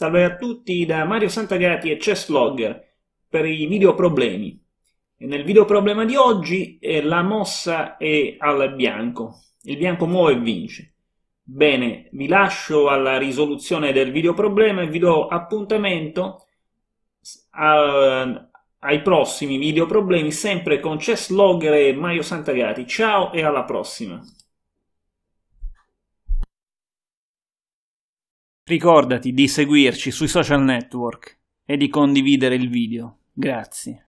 Salve a tutti da Mario Santagati e Chesslogger per i video problemi. E nel video problema di oggi eh, la mossa è al bianco. Il bianco muove e vince. Bene, vi lascio alla risoluzione del video problema e vi do appuntamento a, ai prossimi video problemi sempre con Chesslogger e Mario Santagati. Ciao e alla prossima! Ricordati di seguirci sui social network e di condividere il video. Grazie.